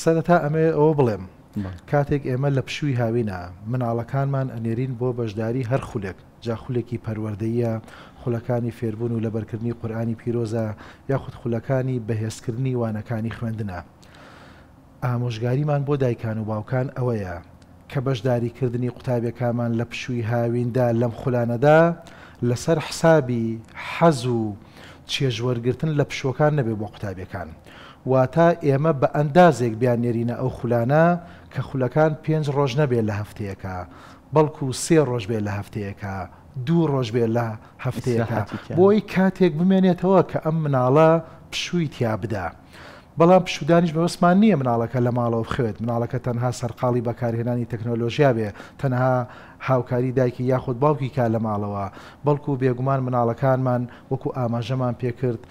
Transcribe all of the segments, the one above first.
سەرەتا ئەمێ ئەوە بڵێم کاتێک ئێمە لە پشووی هاوینا مناڵەکانمان ئەنێرین بۆ بەشداری هەر خولێک جا خولێکی پەروەردەیە خولەکانی فێربوون و لەبەرکردنی قورآانی پیرۆزە یاخود خولەکانی بەهێزکردنی وانەکانی خوێندنە. ئامۆژگاریمان بۆ دایکان و باوکان ئەوەیە کە بەشداریکردنی قوتابیەکامان لە پشووی هاویندا لەم خولانەدا لەسەر حسابی حەز و چێژوەرگتن لە پشوەکان نەبێ بۆ قوتابیەکان. واتا ئێمە بە ئەندازێک بیانێرینە ئەو خولانە کە خولەکان پێنج ڕۆژ نەبێت لە هەفتەیەەکە بەڵکو سێ ڕۆژ بێت لە هەفتەیەەکە دوو ڕۆژ بێت لە هەفتەیەەکە بۆی کاتێک بمێنێتەوە کە ئەم مناڵە پشووی تیا بدا. بەڵام پشودانیش بەوەسمان نییە مناڵەکە لە ماڵەوە بخوێت مناڵەکە تەنها سەرقاڵی بەکارهێنانی تەکنۆلۆژیا بێ تەنها هاوکاری دایکی یاخود باوکی کا لە ماڵەوە بەڵکو بێگومان مناڵەکانمان وەکو ئاماژەمان پێکرد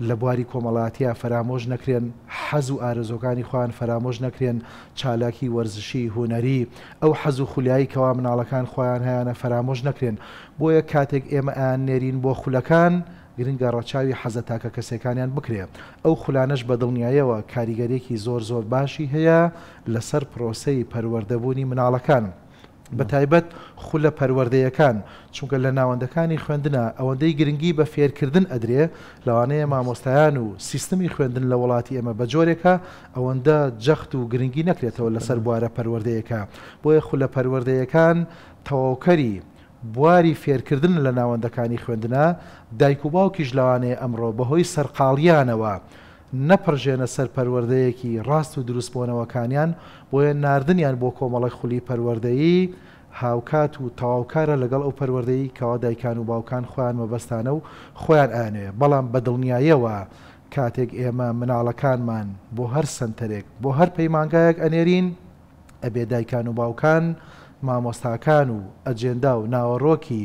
لە بواری کۆمەڵاتیە فەرامۆژ نەکرێن حەز و ئارزۆکانی خوان فەرامۆژ نەکرێن چالاکی وەرزشی هوەری ئەو حەز و خولیایی کەوا مناڵەکان خۆیان هیانە فەرامۆژ نەکرێن بۆیە کاتێک ئێمە ئەیان نێرین بۆ خولەکان، گرنگە ڕەچاوی حەزە تاکە کەسەکانیان بکرێ ئەو خولانش بە دڵنیایەوە کاریگەرێکی زۆر زۆر باشی هەیە لەسەر پرۆسەی پەروەردەبوونی مناڵەکان. بە تایبەت خولە پەروەردەیەکان چونکە لە ناوەندەکانی خوێندنە ئەوەندەی گرنگی بە فێرکردن ئەدرێ لەوانەیە مامۆستایان و سیستمی خوێندن لە وڵاتی ئێمە بە جۆرێکە ئەوەندە جەخت و گرنگی نەکرێتەوە لەسەر بوارە پەروەردەیەەکە بۆیە خولە پەروەردەیەکان تەواوکەری بواری فێرکردن لە ناوەندەکانی خوێندنە دایک و باوکیش لەوانێ ئەمڕۆ بەهۆی سەرقاڵیانەوە. نەپڕژێنە سەر پەروەردەیەکی ڕاست و دروستبوونەوەکانیان بۆیە نردنیان بۆ کۆمەڵی خولی پەروەردەیی هاوکات و تەواوکارە لەگەڵ ئەو پەروەردەی کەوا دایکان و باوکان خۆیان مەبەستانە و خۆیان ئاانێ بەڵام بەدڵنیایەوە کاتێک ئێمە مناڵەکانمان بۆ هەر سنتەرێک بۆ هەر پەیمانگایەک ئەنێرین ئەبێ دایکان و باوکان مامۆستاکان و ئەجێندا و ناوەڕۆکی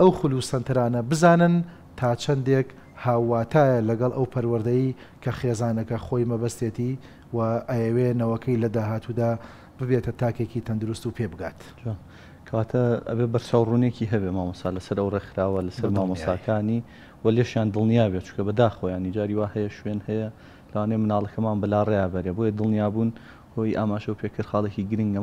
ئەو خولو سنتەرانە بزانن تا چەندێک هاواتایە لەگەڵ ئەو پەروەردەی کە خێزانەکە خۆی مەبەستێتی و ئەوێنەوەکەی لە داهاتوودا ببێتە تاکێکی تەندروست و پێ بگات. کاتە ئەبێ بەرچاوڕوونێکی هەبێ مامۆسا لەسەر ئەو ڕێکخراوە لەسەر مامۆساکانی و لێشیان دڵنیا بێت چکە بەداخۆیان نیجاری وا هەیە شوێن هەیە لاانێ مناڵەکەمان بەلا ڕێابەرێ بۆیە دڵنیا بوون هۆی ئاماشە و پێکرد خاڵێکی گرنگە.